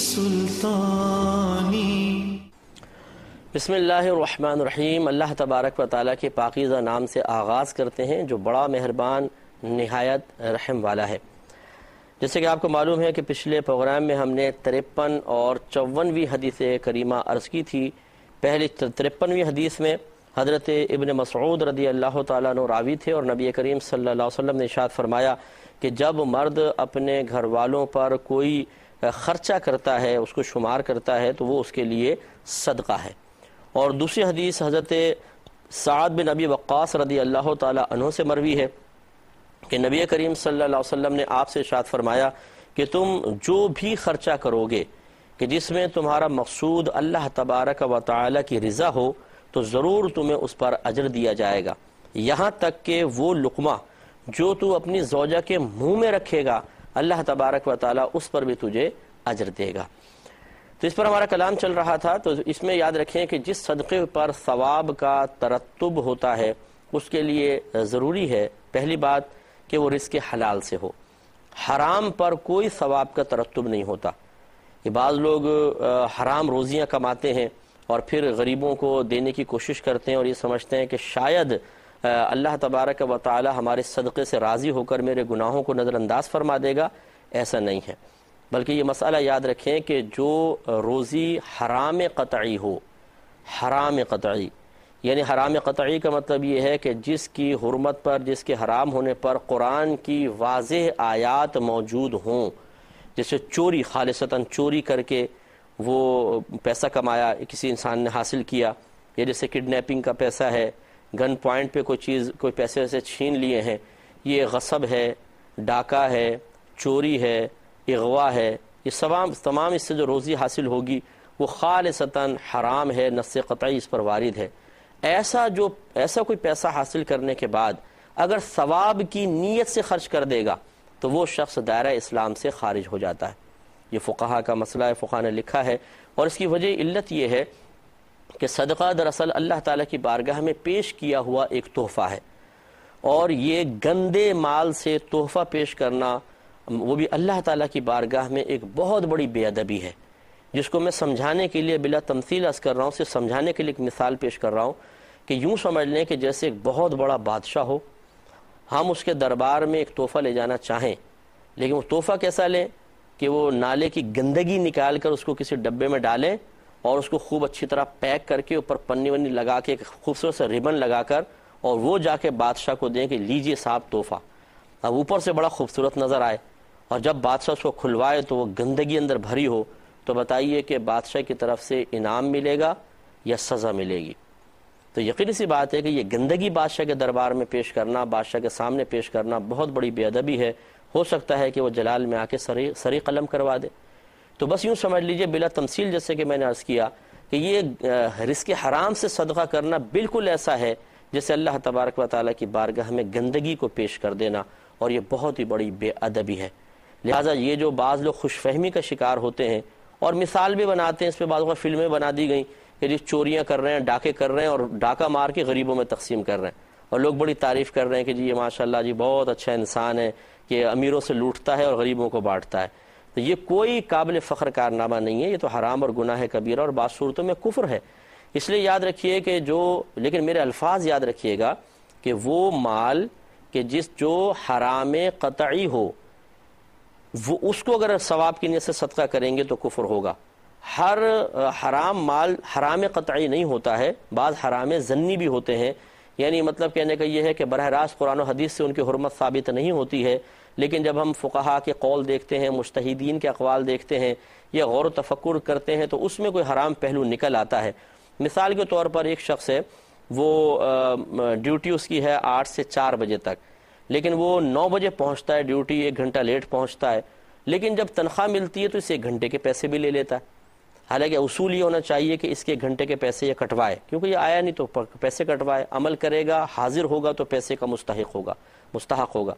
सुल्तानी बसमीम अल्लाह तबारक व ताली के पाकिज़ा नाम से आगाज़ करते हैं जो बड़ा मेहरबान नहायत रहम वाला है जैसे कि आपको मालूम है कि पिछले प्रोग्राम में हमने तिरपन और चौवनवीं हदीस करीमा अर्ज़ की थी पहली तिरपनवीं हदीस में हज़रत इबन मसऊद रदी अल्लाह तु थे और नबी करीम सल्ला वसम ने इशाद फरमाया कि जब मर्द अपने घर वालों पर कोई ख़र्चा करता है उसको शुमार करता है तो वो उसके लिए सदका है और दूसरी हदीस हज़रत साद बिन नबी वक़ास रदी अल्लाह तहों से मरवी है कि नबी करीम अलैहि वसल्लम ने आपसे इशात फरमाया कि तुम जो भी ख़र्चा करोगे कि जिसमें तुम्हारा मकसूद अल्लाह तबारक व ताली की रज़ा हो तो ज़रूर तुम्हें उस पर अजर दिया जाएगा यहाँ तक कि वो लुकमा जो तू अपनी जोजा के मुंह में रखेगा अल्लाह तबारक व ताला उस पर भी तुझे अजर देगा तो इस पर हमारा कलाम चल रहा था तो इसमें याद रखें कि जिस सदक़े पर सवाब का तरतब होता है उसके लिए ज़रूरी है पहली बात कि वो रिस्क हलाल से हो हराम पर कोई सवाब का तरतब नहीं होता ये बाज़ लोग हराम रोज़ियाँ कमाते हैं और फिर गरीबों को देने की कोशिश करते हैं और ये समझते हैं कि शायद अल्लाह तबारक व ताली हमारे सदक़े से राज़ी होकर मेरे गुनाहों को नज़रअंदाज फरमा देगा ऐसा नहीं है बल्कि ये मसला याद रखें कि जो रोज़ी हराम कतई हो हराम कतई यानी हराम कतई का मतलब ये है कि जिसकी हरमत पर जिसके हराम होने पर कुरान की वाज आयात मौजूद हों जैसे चोरी खालिशता चोरी करके वो पैसा कमाया किसी इंसान ने हासिल किया या जैसे किडनेपिंग का पैसा है गन पॉइंट पे कोई चीज़ कोई पैसे वैसे छीन लिए हैं ये गसब है डाका है चोरी है अगवा है ये तमाम तमाम इससे जो रोज़ी हासिल होगी वो खाल खालसता हराम है नस कतई इस पर वारद है ऐसा जो ऐसा कोई पैसा हासिल करने के बाद अगर सवाब की नीयत से खर्च कर देगा तो वो शख्स दायरा इस्लाम से खारिज हो जाता है ये फ़ुकाहा का मसला है फ़ुका ने लिखा है और इसकी वजह इल्लत यह है कि सदका दरअसल अल्लाह ताला की बारगाह में पेश किया हुआ एक तोहफ़ा है और ये गंदे माल से तोहफ़ा पेश करना वो भी अल्लाह ताला की बारगाह में एक बहुत बड़ी बेअदबी है जिसको मैं समझाने के लिए बिला तमसील अस कर रहा हूँ सिर्फ समझाने के लिए एक मिसाल पेश कर रहा हूँ कि यूँ समझ लें कि जैसे एक बहुत बड़ा बादशाह हो हम उसके दरबार में एक तोहफ़ा ले जाना चाहें लेकिन वो तोहफ़ा कैसा लें कि वो नाले की गंदगी निकाल कर उसको किसी डब्बे में डालें और उसको खूब अच्छी तरह पैक करके ऊपर पन्नी वन्नी लगा के एक खूबसूरत सा रिबन लगाकर और वो जाके बादशाह को दें कि लीजिए साहब तोहफा अब ऊपर से बड़ा खूबसूरत नज़र आए और जब बादशाह उसको खुलवाए तो वो गंदगी अंदर भरी हो तो बताइए कि बादशाह की तरफ से इनाम मिलेगा या सज़ा मिलेगी तो यकीन सी बात है कि ये गंदगी बादशाह के दरबार में पेश करना बादशाह के सामने पेश करना बहुत बड़ी बेअदबी है हो सकता है कि वो जलाल में आके सरी सरी कलम करवा दे तो बस यूँ समझ लीजिए बिला तमसील जैसे कि मैंने अर्ज़ किया कि ये रिस्क हराम से सदका करना बिल्कुल ऐसा है जैसे अल्लाह तबारक व की बारगाह में गंदगी को पेश कर देना और ये बहुत ही बड़ी बेअदबी है लिहाजा ये जो बाज़ लोग खुशफहमी का शिकार होते हैं और मिसाल भी बनाते हैं इस पर बाद फिल्में बना दी गई कि जिस चोरियाँ कर रहे हैं डाके कर रहे हैं और डाका मार के गरीबों में तकसीम कर रहे हैं और लोग बड़ी तारीफ़ कर रहे हैं कि जी ये माशाल्लाह जी बहुत अच्छा इंसान है कि अमीरों से लूटता है और गरीबों को बांटता है तो ये कोई काबिल फ़ख्र कारनामा नहीं है ये तो हराम और गुनाह कबीरा और बाद सूरतों में कुफ्र है इसलिए याद रखिए कि जो लेकिन मेरे अल्फाज याद रखिएगा कि वो माल के जिस जो हराम कतई हो वो उसको अगर सवाब की नीयत से सदका करेंगे तो कुफर होगा हर हराम माल हराम कतई नहीं होता है बाद हराम जन्नी भी होते हैं यानी मतलब कहने का यह है कि बरह रास्त कुरान हदीस से उनकी हरमत साबित नहीं होती है लेकिन जब हम फ़ुकाहा के कौल देखते हैं मुश्तिदीन के अकवाल देखते हैं या गौर तफक्र करते हैं तो उसमें कोई हराम पहलू निकल आता है मिसाल के तौर पर एक शख्स है वो ड्यूटी उसकी है आठ से चार बजे तक लेकिन वो नौ बजे पहुँचता है ड्यूटी एक घंटा लेट पहुँचता है लेकिन जब तनख्वाह मिलती है तो इसे एक घंटे के पैसे भी ले लेता है हालांकि उसूल ये होना चाहिए कि इसके घंटे के पैसे ये कटवाए क्योंकि ये आया नहीं तो पैसे कटवाए अमल करेगा हाजिर होगा तो पैसे का मुस्तक होगा मुस्तक होगा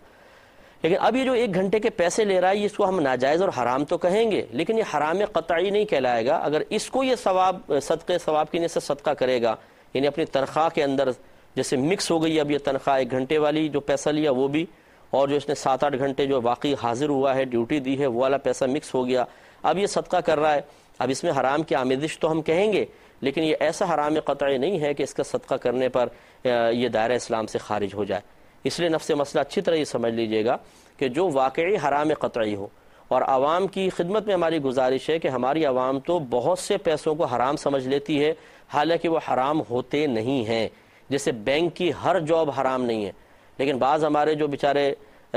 लेकिन अब ये जो एक घंटे के पैसे ले रहा है इसको हम नाजायज़ और हराम तो कहेंगे लेकिन ये हराम कतई नहीं कहलाएगा अगर इसको ये सवाब सदक़े सवाब की से सदका करेगा यानी अपनी तनख्वाह के अंदर जैसे मिक्स हो गई अब ये तनख्वाह एक घंटे वाली जो पैसा लिया वो भी और जो इसने सात आठ घंटे जो वाकई हाजिर हुआ है ड्यूटी दी है वो वाला पैसा मिक्स हो गया अब ये सदका कर रहा है अब इसमें हराम की आमेजिश तो हम कहेंगे लेकिन ये ऐसा हराम क़तः नहीं है कि इसका सदका करने पर यह दायरा इस्लाम से खारिज हो जाए इसलिए नफ्स मसला अच्छी तरह ये समझ लीजिएगा कि जो वाकई हराम क़तः हो और आवाम की खिदमत में हमारी गुजारिश है कि हमारी आवाम तो बहुत से पैसों को हराम समझ लेती है हालांकि वो हराम होते नहीं हैं जैसे बैंक की हर जॉब हराम नहीं है लेकिन बाज़ हमारे जो बेचारे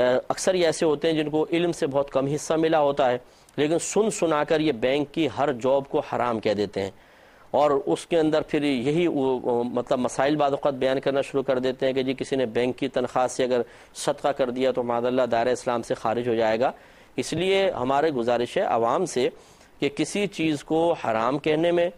अक्सर ही ऐसे होते हैं जिनको इल्म से बहुत कम हिस्सा मिला होता है लेकिन सुन सुनाकर ये बैंक की हर जॉब को हराम कह देते हैं और उसके अंदर फिर यही मतलब मसाइल बाद बयान करना शुरू कर देते हैं कि जी किसी ने बैंक की तनख्वाह से अगर सदका कर दिया तो मादल्ला दायरा इस्लाम से खारिज हो जाएगा इसलिए हमारे गुजारिश है आवाम से कि किसी चीज़ को हराम कहने में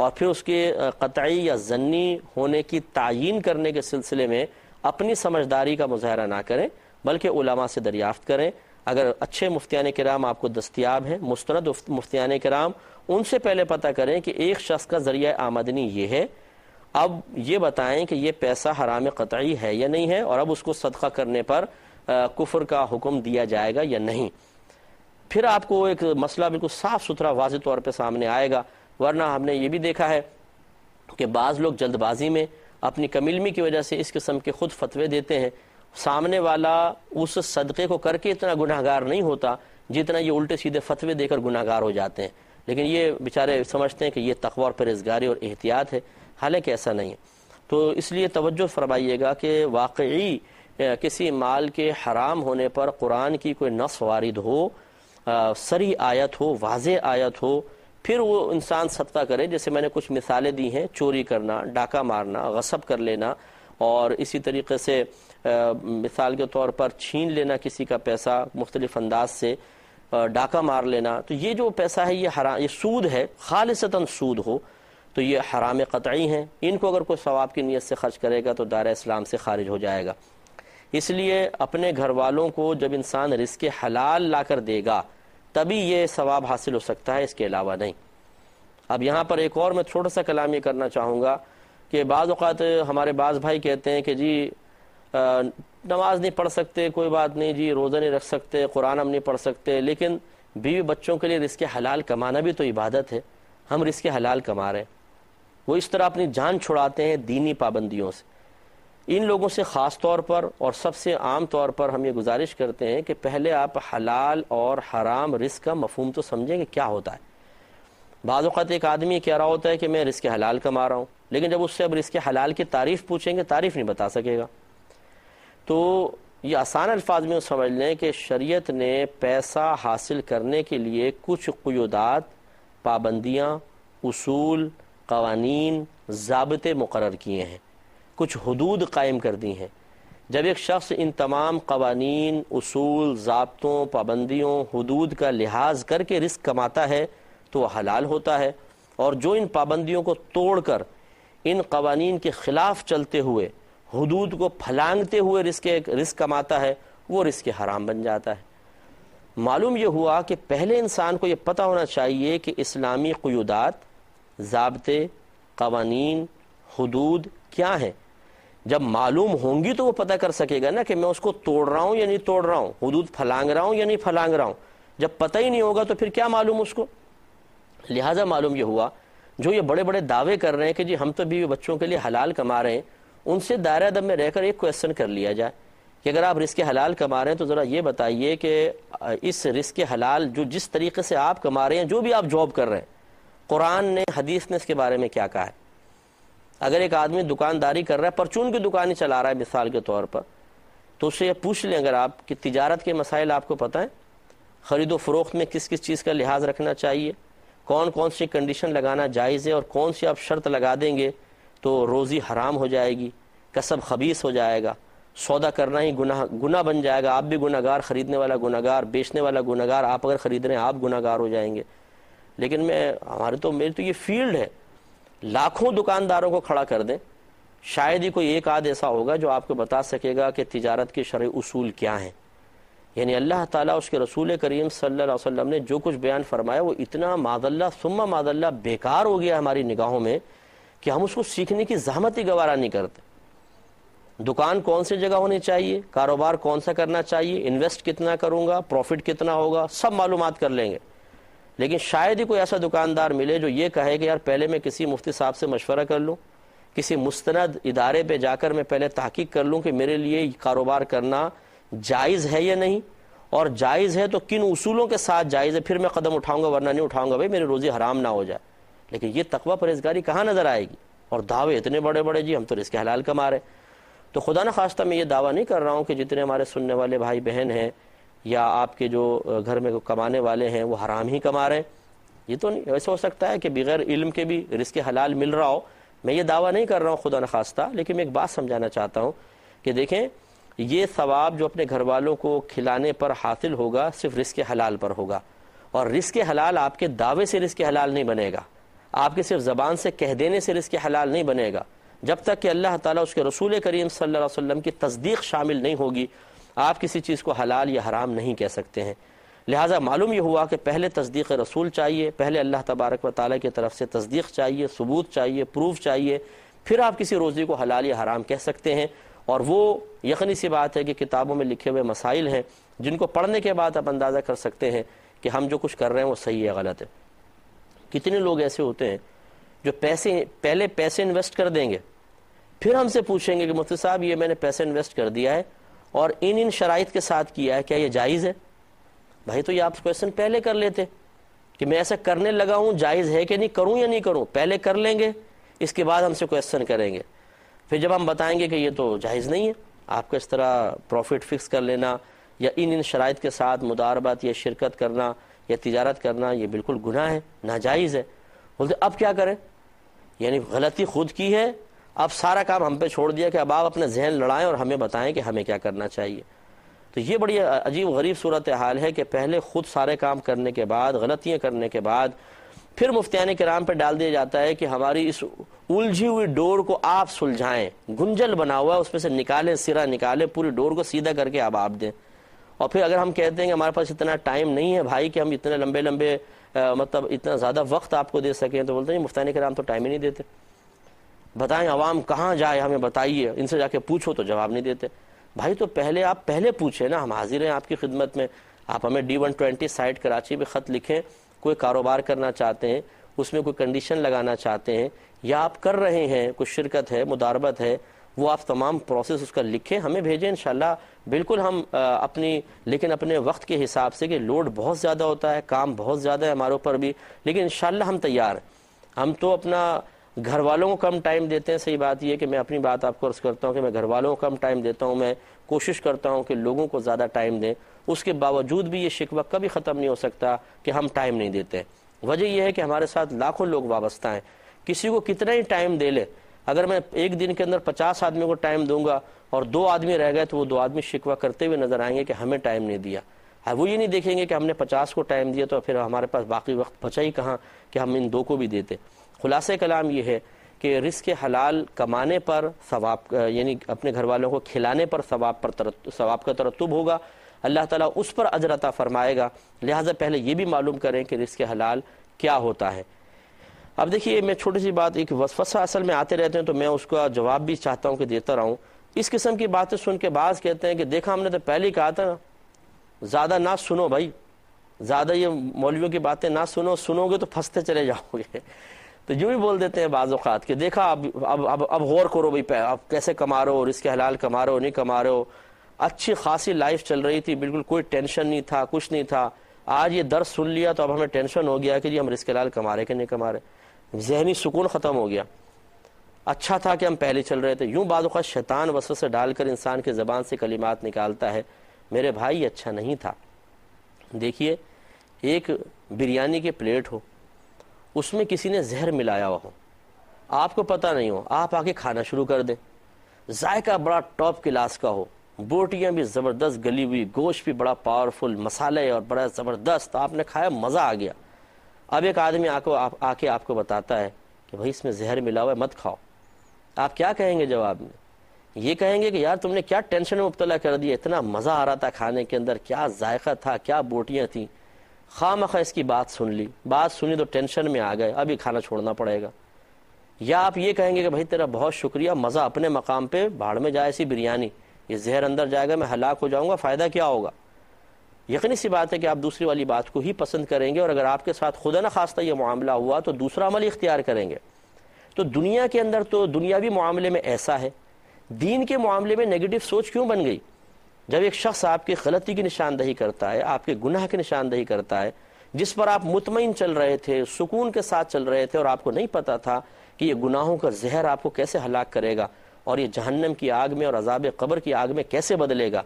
और फिर उसके कतई या जन्नी होने की तयन करने के सिलसिले में अपनी समझदारी का मुजाहरा ना करें बल्कि उलमा से दरियाफ्त करें अगर अच्छे मुफ्तियान कराम आपको दस्तियाब हैं मुस्तरद मुफ्तियान कराम उनसे पहले पता करें कि एक शख्स का ज़रिया आमदनी ये है अब ये बताएं कि ये पैसा हराम कतई है या नहीं है और अब उसको सदका करने पर आ, कुफर का हुक्म दिया जाएगा या नहीं फिर आपको एक मसला बिल्कुल साफ सुथरा वाज तौर पर सामने आएगा वरना हमने ये भी देखा है कि बाज़ लोग जल्दबाजी में अपनी कमिलमी की वजह से इस किस्म के खुद फतवे देते हैं सामने वाला उस सदक़े को करके इतना गुनाहगार नहीं होता जितना ये उल्टे सीधे फतवे देकर गुनाहगार हो जाते हैं लेकिन ये बेचारे समझते हैं कि ये तकवा और परहेजगारी और एहतियात है हालांकि ऐसा नहीं है तो इसलिए तवज्जो फरमाइएगा कि वाकई किसी माल के हराम होने पर कुरान की कोई नस वारिद हो सरी आयत हो वाज आयत हो फिर वो इंसान सदका करे जैसे मैंने कुछ मिसालें दी हैं चोरी करना डाका मारना गसब कर लेना और इसी तरीके से मिसाल के तौर पर छीन लेना किसी का पैसा मुख्तलिफ अंदाज से डाका मार लेना तो ये जो पैसा है ये हराम ये सूद है खालसता सूद हो तो ये हराम कतई हैं इनको अगर कोई सवाब की नीयत से खर्च करेगा तो दार इस्लाम से खारिज हो जाएगा इसलिए अपने घर वालों को जब इंसान रिस्क हलाल ला कर देगा तभी ये सवाब हासिल हो सकता है इसके अलावा नहीं अब यहाँ पर एक और मैं छोटा सा कलाम ये करना चाहूँगा कि बाज़ात हमारे बाज़ भाई कहते हैं कि जी नमाज नहीं पढ़ सकते कोई बात नहीं जी रोज़ा नहीं रख सकते कुरान हम नहीं पढ़ सकते लेकिन बीवी बच्चों के लिए रिस्क हलाल कमाना भी तो इबादत है हम रिस्क हलाल कमा रहे हैं वो इस तरह अपनी जान छुड़ाते हैं दीनी पाबंदियों से इन लोगों से ख़ास तौर पर और सबसे आम तौर पर हम ये गुजारिश करते हैं कि पहले आप हलाल और हराम रिस्क का मफहम तो समझें कि क्या होता है बाज़त एक आदमी कह रहा होता है कि मैं रिस्क हलाल कमा रहा हूँ लेकिन जब उससे अब रिस्क हलाल की तारीफ़ पूछेंगे तारीफ़ नहीं बता सकेगा तो ये आसान अल्फाज में समझ लें कि शरीयत ने पैसा हासिल करने के लिए कुछ क्यूदात पाबंदियाँ उसूल कवानीन जबते मुकर किए हैं कुछ हदूद कायम कर दी हैं जब एक शख्स इन तमाम कवानीन असूल जबतों पाबंदियों हदूद का लिहाज करके रिस्क कमाता है तो वह हलाल होता है और जो इन पाबंदियों को तोड़ कर इन कवानीन के ख़िलाफ़ चलते हुए हदूद को फलांगते हुए रिस्क रिस्क कमाता है वो रिस्क हराम बन जाता है मालूम यह हुआ कि पहले इंसान को यह पता होना चाहिए कि इस्लामी क्यूदात जबते कवानीन हदूद क्या हैं जब मालूम होंगी तो वो पता कर सकेगा ना कि मैं उसको तोड़ रहा हूँ या नहीं तोड़ रहा हूँ हदूद फलांग रहा हूँ या नहीं फलांग रहा हूँ जब पता ही नहीं होगा तो फिर क्या मालूम उसको लिहाजा मालूम यह हुआ जो ये बड़े बड़े दावे कर रहे हैं कि जी हम तो बीवी बच्चों के लिए हलाल कमा रहे हैं उनसे दायरा दम में रहकर एक क्वेश्चन कर लिया जाए कि अगर आप रिस्क हलाल कमा रहे हैं तो ज़रा ये बताइए कि इस रिस्क हलाल जो जिस तरीके से आप कमा रहे हैं जो भी आप जॉब कर रहे हैं कुरान ने हदीस ने इसके बारे में क्या कहा है अगर एक आदमी दुकानदारी कर रहा है परचून की दुकान ही चला रहा है मिसाल के तौर पर तो उससे पूछ लें अगर आप कि तिजारत के मसाइल आपको पता है ख़रीदो फरोख्त में किस किस चीज़ का लिहाज रखना चाहिए कौन कौन सी कंडीशन लगाना जायज़ है और कौन सी आप शर्त लगा देंगे तो रोज़ी हराम हो जाएगी कसब खबीस हो जाएगा सौदा करना ही गुना गुना बन जाएगा आप भी गुनागार ख़रीदने वाला गुनागार बेचने वाला गुनागार आप अगर ख़रीद रहे हैं आप गुनागार हो जाएंगे लेकिन मैं हमारे तो मेरी तो ये फील्ड है लाखों दुकानदारों को खड़ा कर दें शायद ही कोई एक आद ऐसा होगा जो आपको बता सकेगा कि तिजारत के शर उसूल क्या हैं यानी अल्लाह ताला उसके रसूल करीम सल्लल्लाहु अलैहि वसल्लम ने जो कुछ बयान फरमाया वो इतना मादल्ला सुम्मा मादल्ला बेकार हो गया हमारी निगाहों में कि हम उसको सीखने की जहमत ही गवारा नहीं करते दुकान कौन सी जगह होनी चाहिए कारोबार कौन सा करना चाहिए इन्वेस्ट कितना करूँगा प्रॉफिट कितना होगा सब मालूम कर लेंगे लेकिन शायद ही कोई ऐसा दुकानदार मिले जो ये कहे कि यार पहले मैं किसी मुफ्ती साहब से मशवरा कर लूँ किसी मुस्तनद इदारे पे जाकर मैं पहले तहकीक कर लूँ कि मेरे लिए कारोबार करना जायज़ है या नहीं और जायज़ है तो किन उसूलों के साथ जायज़ है फिर मैं कदम उठाऊंगा वरना नहीं उठाऊंगा भाई मेरी रोज़ी हराम ना हो जाए लेकिन ये तकवा परहेजगारी कहाँ नज़र आएगी और दावे इतने बड़े बड़े जी हम तो रिस्क हलाल कमा रहे तो खुदा न खास्ता मैं ये दावा नहीं कर रहा हूँ कि जितने हमारे सुनने वाले भाई बहन हैं या आपके जो घर में कमाने वाले हैं वो हराम ही कमा रहे हैं ये तो नहीं ऐसा हो सकता है कि बगैर इल्म के भी रिस्क हलाल मिल रहा हो मैं ये दावा नहीं कर रहा हूँ खुदा न खास्ता लेकिन मैं एक बात समझाना चाहता हूँ कि देखें ये सवाब जो अपने घर वालों को खिलाने पर हासिल होगा सिर्फ रिस्क हलाल पर होगा और रिस्क हलाल आपके दावे से रिस्क हलाल नहीं बनेगा आपके सिर्फ ज़बान से कह देने से रिस्क हलाल नहीं बनेगा जब तक कि अल्लाह ताला उसके रसूल करीम सल्लल्लाहु अलैहि वसल्लम की तस्दीक शामिल नहीं होगी आप किसी चीज़ को हलाल या हराम नहीं कह सकते हैं लिहाजा मालूम यह हुआ कि पहले तस्दीक रसूल चाहिए पहले अल्लाह तबारक व ताली की तरफ से तस्दीक चाहिए सबूत चाहिए प्रूफ चाहिए फिर आप किसी रोज़ी को हलाल या हराम कह सकते हैं और वो यकनी सी बात है कि किताबों में लिखे हुए मसाइल हैं जिनको पढ़ने के बाद आप अंदाज़ा कर सकते हैं कि हम जो कुछ कर रहे हैं वो सही है गलत है कितने लोग ऐसे होते हैं जो पैसे पहले पैसे इन्वेस्ट कर देंगे फिर हमसे पूछेंगे कि मुफ्ती साहब ये मैंने पैसे इन्वेस्ट कर दिया है और इन इन शराइ के साथ किया है क्या यह जायज़ है भाई तो ये आप क्वेश्चन पहले कर लेते कि मैं ऐसा करने लगा हूँ जायज़ है कि नहीं करूँ या नहीं करूँ पहले कर लेंगे इसके बाद हमसे क्वेश्चन करेंगे फिर जब हम बताएंगे कि ये तो जायज़ नहीं है आपको इस तरह प्रॉफिट फिक्स कर लेना या इन इन शराइ के साथ मुदारबात या शिरकत करना या तजारत करना ये बिल्कुल गुनाह है नाजायज़ है बोलते अब क्या करें यानी गलती खुद की है अब सारा काम हम पे छोड़ दिया कि अब आप अपने जहन लड़ाएं और हमें बताएं कि हमें क्या करना चाहिए तो ये बड़ी अजीब गरीब सूरत हाल है कि पहले ख़ुद सारे काम करने के बाद गलतियाँ करने के बाद फिर के नाम पर डाल दिया जाता है कि हमारी इस उलझी हुई डोर को आप सुलझाएं गुंजल बना हुआ है उसमें से निकालें सिरा निकालें पूरी डोर को सीधा करके आप आप दें और फिर अगर हम कहते हैं कि हमारे पास इतना टाइम नहीं है भाई कि हम इतने लंबे लंबे आ, मतलब इतना ज़्यादा वक्त आपको दे सकें तो बोलते हैं मुफ्तानी कराम तो टाइम ही नहीं देते बताएं आवाम कहाँ जाए हमें बताइए इनसे जाके पूछो तो जवाब नहीं देते भाई तो पहले आप पहले पूछे ना हम हाजिर हैं आपकी खिदमत में आप हमें D one twenty site Karachi में ख़त लिखें कोई कारोबार करना चाहते हैं उसमें कोई कंडीशन लगाना चाहते हैं या आप कर रहे हैं कुछ शिरकत है मुदारबत है वो आप तमाम प्रोसेस उसका लिखें हमें भेजें इन बिल्कुल हम अपनी लेकिन अपने वक्त के हिसाब से कि लोड बहुत ज़्यादा होता है काम बहुत ज़्यादा है हमारे ऊपर भी लेकिन इन हम तैयार हम तो अपना घर वालों को कम टाइम देते हैं सही बात यह कि मैं अपनी बात आपको अर्ज़ करता हूँ कि मैं घर वालों को कम टाइम देता हूँ मैं कोशिश करता हूँ कि लोगों को ज़्यादा टाइम दें उसके बावजूद भी ये शिकवा कभी ख़त्म नहीं हो सकता कि हम टाइम नहीं देते वजह यह है कि हमारे साथ लाखों लोग वाबस्ता हैं किसी को कितना ही टाइम दे लें अगर मैं एक दिन के अंदर पचास आदमी को टाइम दूंगा और दो आदमी रह गए तो वो दो आदमी शिकवा करते हुए नजर आएंगे कि हमें टाइम नहीं दिया हाँ, वो ये नहीं देखेंगे कि हमने पचास को टाइम दिया तो फिर हमारे पास बाकी वक्त बचा ही कहाँ कि हम इन दो को भी देते खुलासे कलाम ये है कि रिस्क हलाल कमाने पर सवाब यानी अपने घर वालों को खिलाने पर सवाब पर सवाब का तरतब होगा अल्लाह ताला उस पर अजरता फरमाएगा लिहाजा पहले ये भी मालूम करें कि रिस्क हलाल क्या होता है अब देखिए मैं छोटी सी बात एक वसफ़सा असल में आते रहते हैं तो मैं उसका जवाब भी चाहता हूँ कि देता हूँ इस किस्म की बातें सुन के बाज कहते हैं कि देखा हमने तो पहले ही कहा था ना ज़्यादा ना सुनो भाई ज़्यादा ये मौलवियों की बातें ना सुनो सुनोगे तो फंसते चले जाओगे तो यूँ ही बोल देते हैं बाज़ात कि देखा अब अब अब अब गौर करो भाई अब कैसे कमा रहे हो और इसके हलाल कमा रहे हो नहीं कमा रहे हो अच्छी खासी लाइफ चल रही थी बिल्कुल कोई टेंशन नहीं था कुछ नहीं था आज ये दर्द सुन लिया तो अब हमें टेंशन हो गया कि जी हम रिस्क हलाल कमा रहे कि नहीं कमा रहे जहनी सुकून ख़त्म हो गया अच्छा था कि हम पहले चल रहे थे यूँ बाद शैतान वसों से डालकर इंसान के ज़बान से कलिमात निकालता है मेरे भाई अच्छा नहीं था देखिए एक बिरयानी के प्लेट हो उसमें किसी ने जहर मिलाया हुआ हो आपको पता नहीं हो आप आके खाना शुरू कर दें जायका बड़ा टॉप क्लास का हो बोटियाँ भी ज़बरदस्त गली हुई गोश्त भी बड़ा पावरफुल मसाले और बड़ा ज़बरदस्त आपने खाया मज़ा आ गया अब एक आदमी आको आप, आके आपको बताता है कि भाई इसमें जहर मिला हुआ है मत खाओ आप क्या कहेंगे जवाब में ये कहेंगे कि यार तुमने क्या टेंशन में मुबतला कर दिया इतना मज़ा आ रहा था खाने के अंदर क्या जायका था क्या बोटियाँ थी खाम खा इसकी बात सुन ली बात सुनी तो टेंशन में आ गए अभी खाना छोड़ना पड़ेगा या आप ये कहेंगे कि भाई तेरा बहुत शुक्रिया मज़ा अपने मकाम पे भाड़ में जाए ऐसी बिरयानी ये जहर अंदर जाएगा मैं हलाक हो जाऊँगा फ़ायदा क्या होगा यकीन सी बात है कि आप दूसरी वाली बात को ही पसंद करेंगे और अगर आपके साथ खुदा न खास्ता यह मामला हुआ तो दूसरा अमल इख्तियार करेंगे तो दुनिया के अंदर तो दुनियावी मामले में ऐसा है दीन के मामले में नेगेटिव सोच क्यों बन गई जब एक शख्स आपकी गलती की निशानदही करता है आपके गुनाह की निशानदही करता है जिस पर आप मुतमिन चल रहे थे सुकून के साथ चल रहे थे और आपको नहीं पता था कि ये गुनाहों का जहर आपको कैसे हलाक करेगा और ये जहन्नम की आग में और अजाब कब्र की आग में कैसे बदलेगा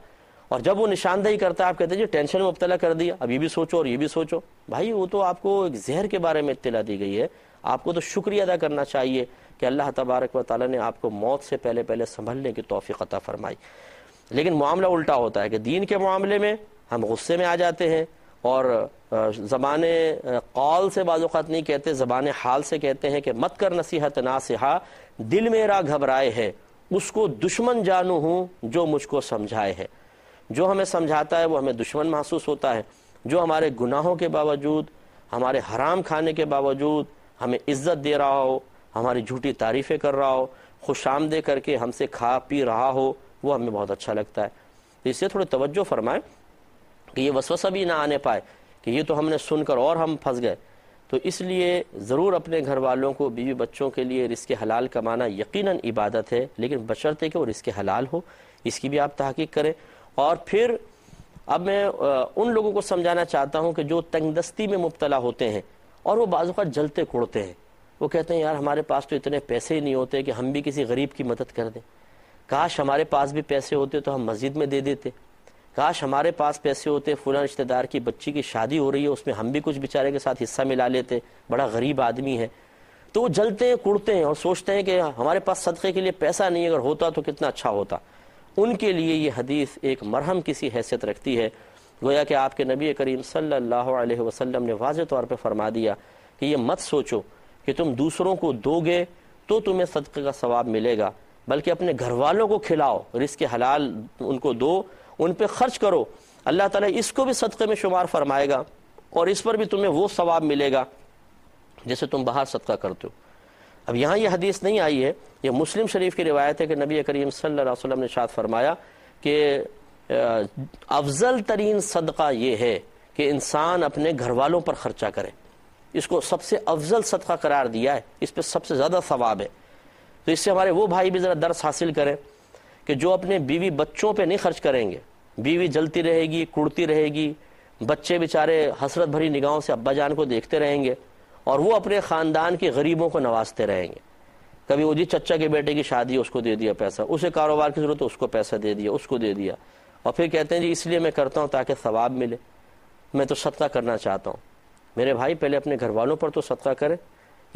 और जब वो निशानदेही करता है आप कहते हैं जी टेंशन में मुबतला कर दिया अब ये भी सोचो और ये भी सोचो भाई वो तो आपको एक जहर के बारे में इतला दी गई है आपको तो शुक्रिया अदा करना चाहिए कि अल्लाह तबारक व ताली ने आपको मौत से पहले पहले संभलने की तोफ़ी अता फरमाई लेकिन मामला उल्टा होता है कि दीन के मामले में हम गुस्से में आ जाते हैं और ज़बान कौल से बाजुक़ात नहीं कहते ज़बान हाल से कहते हैं कि मत कर नसीहत ना सिहा दिल मेरा घबराए है उसको दुश्मन जानू हूँ जो मुझको समझाए है जो हमें समझाता है वो हमें दुश्मन महसूस होता है जो हमारे गुनाहों के बावजूद हमारे हराम खाने के बावजूद हमें इज्जत दे रहा हो हमारी झूठी तारीफ़ें कर रहा हो खुश आमदे करके हमसे खा पी रहा हो वो हमें बहुत अच्छा लगता है तो इससे थोड़े तवज्जो फरमाएं कि ये वसवसा भी ना आने पाए कि ये तो हमने सुनकर और हम फंस गए तो इसलिए ज़रूर अपने घर वालों को बीवी बच्चों के लिए रिस्क हलाल कमाना यकीनन इबादत है लेकिन बशर्ते कि वो रिस्क हलाल हो इसकी भी आप तहकीक करें और फिर अब मैं उन लोगों को समझाना चाहता हूँ कि जो तंगदस्ती में मुबतला होते हैं और वो बाजू जलते कुड़ते हैं वो कहते हैं यार हमारे पास तो इतने पैसे ही नहीं होते कि हम भी किसी गरीब की मदद कर दें काश हमारे पास भी पैसे होते तो हम मस्जिद में दे देते काश हमारे पास पैसे होते फुला रिश्तेदार की बच्ची की शादी हो रही है उसमें हम भी कुछ बेचारे के साथ हिस्सा मिला लेते बड़ा गरीब आदमी है तो वो जलते हैं कुड़ते हैं और सोचते हैं कि हमारे पास सदक़े के लिए पैसा नहीं अगर होता तो कितना अच्छा होता उनके लिए यह हदीस एक मरहम किसी हैसियत रखती है गोया कि आपके नबी करीम सल्लल्लाहु अलैहि वसल्लम ने वाज तौर पर फरमा दिया कि यह मत सोचो कि तुम दूसरों को दोगे तो तुम्हें सदक़े का सवाब मिलेगा बल्कि अपने घर वालों को खिलाओ रिस्क हलाल उनको दो उन पर ख़र्च करो अल्लाह ताला इसको भी सदक़े में शुमार फरमाएगा और इस पर भी तुम्हें वो सवाब मिलेगा जैसे तुम बाहर सदका करते हो अब यहाँ ये यह हदीस नहीं आई है ये मुस्लिम शरीफ की रिवायत है कि नबी करीम सल्लल्लाहु ने शाद फरमाया कि अफजल तरीन सदका ये है कि इंसान अपने घर वालों पर ख़र्चा करे इसको सबसे अफजल सदका करार दिया है इस पर सबसे ज़्यादा सवाब है तो इससे हमारे वो भाई भी ज़रा दर्स हासिल करें कि जो अपने बीवी बच्चों पर नहीं खर्च करेंगे बीवी जलती रहेगी कुड़ती रहेगी बच्चे बेचारे हसरत भरी निगाहों से अब्बा जान को देखते रहेंगे और वो अपने ख़ानदान के गरीबों को नवाजते रहेंगे कभी वो जी चचा के बेटे की शादी उसको दे दिया पैसा उसे कारोबार की ज़रूरत है उसको पैसा दे दिया उसको दे दिया और फिर कहते हैं जी इसलिए मैं करता हूँ ताकि सवाब मिले मैं तो सदका करना चाहता हूँ मेरे भाई पहले अपने घर वालों पर तो सदका करें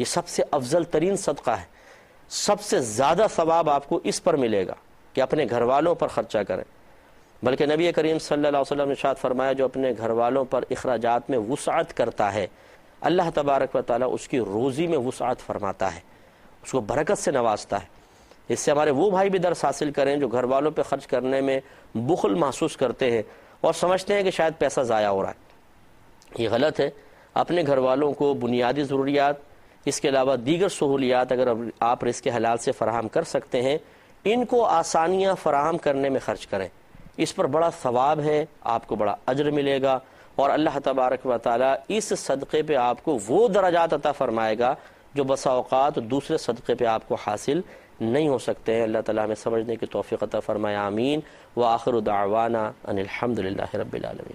ये सबसे अफजल तरीन सदका है सबसे ज़्यादा सवाब आपको इस पर मिलेगा कि अपने घर वालों पर ख़र्चा करें बल्कि नबी करीम सल्लल्लाहु अलैहि वसल्लम ने शाद फरमाया जो अपने घर वालों पर अखराज में वसात करता है अल्लाह तबारक व ताली उसकी रोज़ी में वसात फरमाता है उसको बरकत से नवाजता है इससे हमारे वो भाई भी दर्स हासिल करें जो घर वालों पर ख़र्च करने में बुखल महसूस करते हैं और समझते हैं कि शायद पैसा ज़ाया हो रहा है ये गलत है अपने घर वालों को बुनियादी ज़रूरियात इसके अलावा दीगर सहूलियात अगर आप रिस्क हलाल से फ़राहम कर सकते हैं इनको आसानियाँ फ़राहम करने में ख़र्च करें इस पर बड़ा सवाब है आपको बड़ा अजर मिलेगा और अल्लाह तबारक व इस सदक़े पे आपको वो दराजात अता फ़रमाएगा जो बसाओक़ात दूसरे सदक़े पे आपको हासिल नहीं हो सकते हैं अल्लाह ताला हमें समझने की तोफ़ी अता फ़रमाए आमीन व आखिर उदावाना अनिलहमदिल्ला रबीआलमी